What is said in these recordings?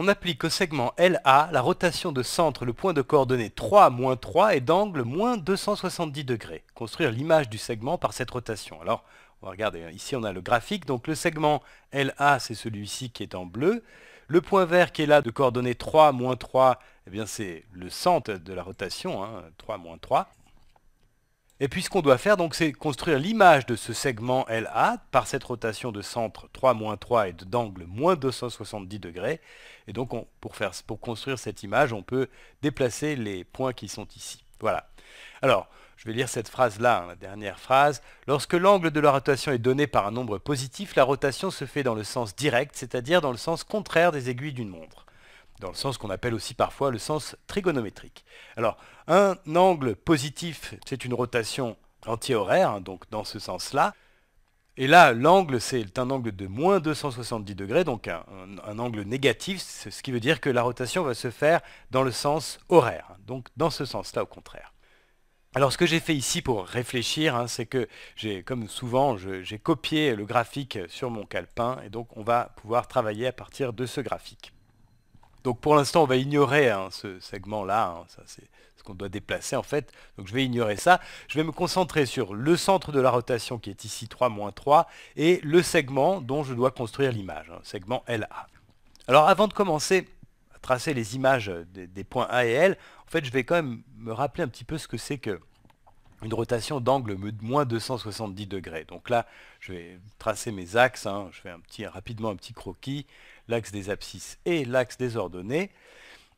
on applique au segment LA la rotation de centre, le point de coordonnée 3, moins 3 et d'angle moins 270 degrés. Construire l'image du segment par cette rotation. Alors, on va regarder, hein. ici on a le graphique, donc le segment LA c'est celui-ci qui est en bleu. Le point vert qui est là de coordonnée 3, moins 3, eh bien c'est le centre de la rotation, 3, hein, moins 3. Et puis ce qu'on doit faire, donc, c'est construire l'image de ce segment LA par cette rotation de centre 3-3 et d'angle moins 270 degrés. Et donc, pour, faire, pour construire cette image, on peut déplacer les points qui sont ici. Voilà. Alors, je vais lire cette phrase-là, hein, la dernière phrase. Lorsque l'angle de la rotation est donné par un nombre positif, la rotation se fait dans le sens direct, c'est-à-dire dans le sens contraire des aiguilles d'une montre dans le sens qu'on appelle aussi parfois le sens trigonométrique. Alors, un angle positif, c'est une rotation antihoraire, hein, donc dans ce sens-là. Et là, l'angle, c'est un angle de moins 270 degrés, donc un, angle négatif, ce qui veut dire que la rotation va se faire dans le sens horaire, hein, donc dans ce sens-là au contraire. Alors ce que j'ai fait ici pour réfléchir, hein, c'est que comme souvent, j'ai copié le graphique sur mon calepin, et donc on va pouvoir travailler à partir de ce graphique. Donc pour l'instant, on va ignorer hein, ce segment-là. Hein. ça, c'est ce qu'on doit déplacer en fait. Donc je vais ignorer ça. Je vais me concentrer sur le centre de la rotation qui est ici 3, 3 et le segment dont je dois construire l'image, hein, segment LA. Alors avant de commencer à tracer les images des, des, points A et L, en fait, je vais quand même me rappeler un petit peu ce que c'est que une rotation d'angle moins 270 degrés. Donc là, je vais tracer mes axes, hein. je fais un petit, rapidement un petit croquis, l'axe des abscisses et l'axe des ordonnées.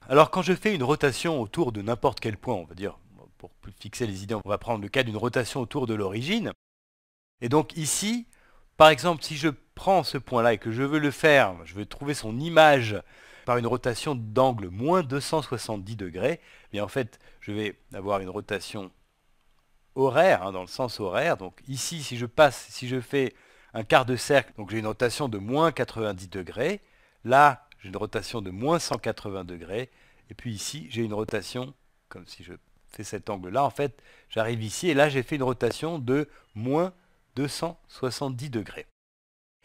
Alors quand je fais une rotation autour de n'importe quel point, on va dire, pour fixer les idées, on va prendre le cas d'une rotation autour de l'origine. Et donc ici, par exemple, si je prends ce point-là et que je veux le faire, je veux trouver son image par une rotation d'angle moins 270 degrés, eh bien en fait, je vais avoir une rotation horaire, hein, dans le sens horaire. Donc ici, si je passe, si je fais un quart de cercle, donc j'ai une rotation de moins 90 degrés. Là, j'ai une rotation de moins 180 degrés. Et puis ici, j'ai une rotation, comme si je fais cet angle-là, en fait, j'arrive ici, et là, j'ai fait une rotation de moins 270 degrés.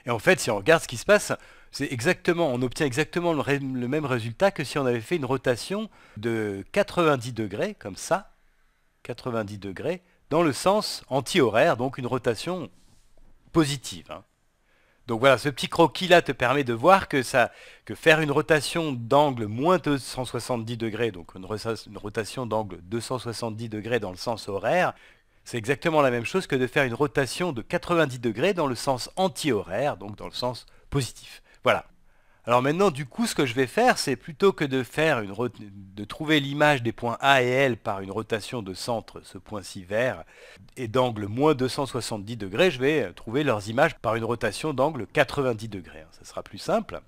Et en fait, si on regarde ce qui se passe, c'est exactement, on obtient exactement le, même résultat que si on avait fait une rotation de 90 degrés, comme ça, 90 degrés, dans le sens anti-horaire, donc une rotation positive. Hein. Donc voilà, ce petit croquis-là te permet de voir que, que faire une rotation d'angle moins 170 degrés, donc une, rotation d'angle 270 degrés dans le sens horaire, c'est exactement la même chose que de faire une rotation de 90 degrés dans le sens anti-horaire, donc dans le sens positif. Voilà. Alors maintenant, du coup, ce que je vais faire, c'est plutôt que de, faire une de trouver l'image des points A et L par une rotation de centre, ce point-ci vert, et d'angle moins 270 degrés, je vais trouver leurs images par une rotation d'angle 90 degrés. Ce hein. sera plus simple.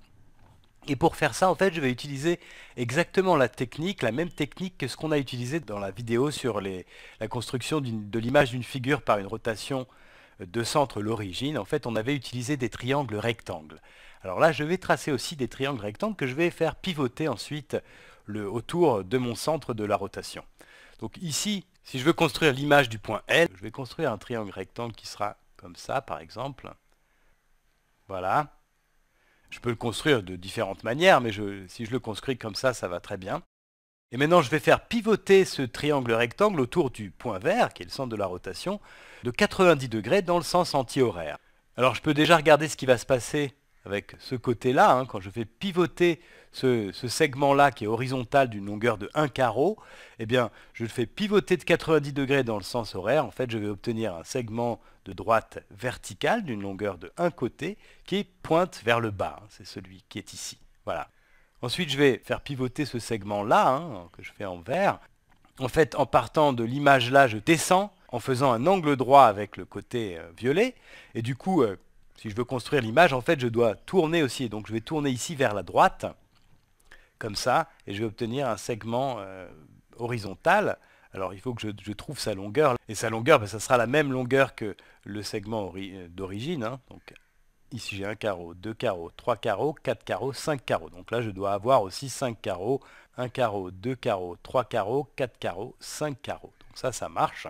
Et pour faire ça, en fait, je vais utiliser exactement la technique, la même technique que ce qu'on a utilisé dans la vidéo sur la construction de l'image d'une figure par une rotation euh, de centre l'origine. En fait, on avait utilisé des triangles rectangles. Alors là, je vais tracer aussi des triangles rectangles que je vais faire pivoter ensuite autour de mon centre de la rotation. Donc ici, si je veux construire l'image du point L, je vais construire un triangle rectangle qui sera comme ça, par exemple. Voilà. Je peux le construire de différentes manières, mais si je le construis comme ça, ça va très bien. Et maintenant, je vais faire pivoter ce triangle rectangle autour du point vert, qui est le centre de la rotation, de 90 degrés dans le sens antihoraire. Alors, je peux déjà regarder ce qui va se passer avec ce côté-là, hein, quand je fais pivoter ce, segment-là qui est horizontal d'une longueur de 1 carreau, eh bien, je le fais pivoter de 90 degrés dans le sens horaire. En fait, je vais obtenir un segment de droite verticale d'une longueur de un côté qui pointe vers le bas. C'est celui qui est ici. Voilà. Ensuite, je vais faire pivoter ce segment-là, hein, que je fais en vert. En fait, en partant de l'image là, je descends en faisant un angle droit avec le côté euh, violet. Et du coup, euh, si je veux construire l'image, en fait, je dois tourner aussi. Donc je vais tourner ici vers la droite, comme ça, et je vais obtenir un segment euh, horizontal. Alors il faut que je, trouve sa longueur. Et sa longueur, ben, ça sera la même longueur que le segment euh, d'origine. Hein. Donc ici j'ai un carreau, deux carreaux, trois carreaux, quatre carreaux, cinq carreaux. Donc là je dois avoir aussi cinq carreaux, un carreau, deux carreaux, trois carreaux, quatre carreaux, cinq carreaux. Donc ça, ça marche.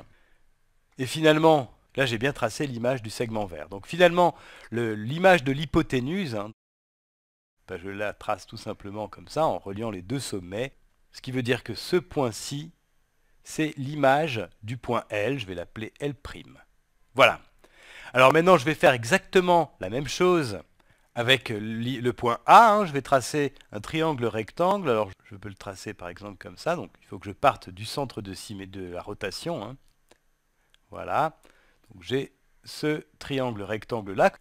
Et finalement, Là, j'ai bien tracé l'image du segment vert. Donc finalement, l'image de l'hypoténuse, hein, ben, je la trace tout simplement comme ça, en reliant les deux sommets, ce qui veut dire que ce point-ci, c'est l'image du point L, je vais l'appeler L'. Voilà. Alors maintenant, je vais faire exactement la même chose avec le point A. Hein. Je vais tracer un triangle rectangle. Alors je peux le tracer par exemple comme ça. Donc il faut que je parte du centre de, de la rotation. Hein. Voilà j'ai ce triangle rectangle là.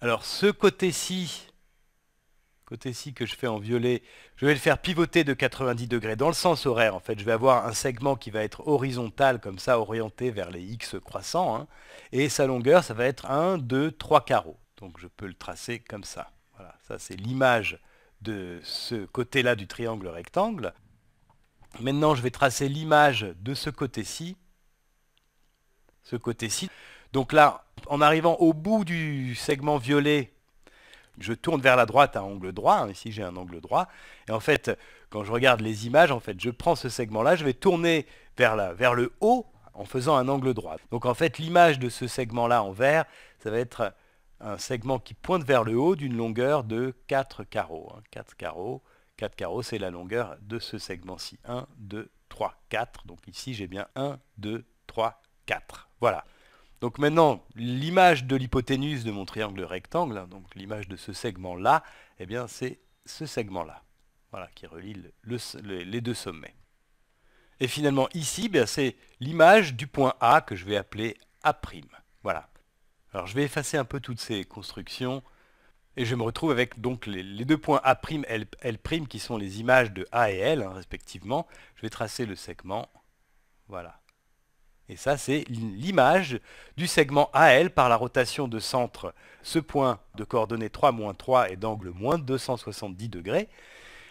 Alors ce côté-ci, côté-ci que je fais en violet, je vais le faire pivoter de 90 degrés dans le sens horaire. En fait, je vais avoir un segment qui va être horizontal, comme ça, orienté vers les X croissants. Hein. et sa longueur, ça va être 1, 2, 3 carreaux. Donc je peux le tracer comme ça. Voilà, ça c'est l'image de ce côté-là du triangle rectangle. Maintenant, je vais tracer l'image de ce côté-ci. Ce côté-ci. Donc là, en arrivant au bout du segment violet, je tourne vers la droite à angle droit. Hein, ici, j'ai un angle droit. Et en fait, quand je regarde les images, en fait, je prends ce segment-là, je vais tourner vers, vers le haut en faisant un angle droit. Donc en fait, l'image de ce segment-là en vert, ça va être un segment qui pointe vers le haut d'une longueur de 4 carreaux. 4 hein. carreaux, 4 carreaux, c'est la longueur de ce segment-ci. 1, 2, 3, 4. Donc ici, j'ai bien 1, 2, 3, 4. Voilà. Donc maintenant, l'image de l'hypoténuse de mon triangle rectangle, hein, donc l'image de ce segment-là, eh bien c'est ce segment-là, qui relie les deux sommets. Et finalement ici, eh c'est l'image du point A que je vais appeler A'. Voilà. Alors je vais effacer un peu toutes ces constructions et je me retrouve avec donc les, deux points A', L', L', qui sont les images de A et L hein, respectivement. Je vais tracer le segment. Voilà. Et ça, c'est l'image du segment AL par la rotation de centre, ce point de coordonnées 3, 3 et d'angle moins 270 degrés.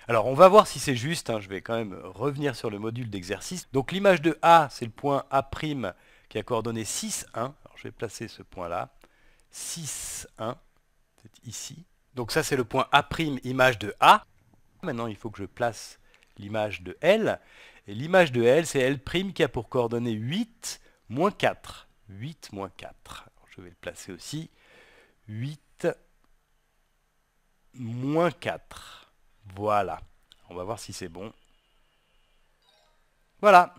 Alors, on va voir si c'est juste. Hein, je vais quand même revenir sur le module d'exercice. Donc, l'image de A, c'est le point A' qui a coordonnées 6, 1. Alors, je vais placer ce point-là. 6, 1. C'est ici. Donc, ça, c'est le point A', image de A. Maintenant, il faut que je place l'image de L. Et l'image de L, c'est L' qui a pour coordonnées 8 moins 4. 8 moins 4. je vais le placer aussi. 8 moins 4. Voilà. On va voir si c'est bon. Voilà.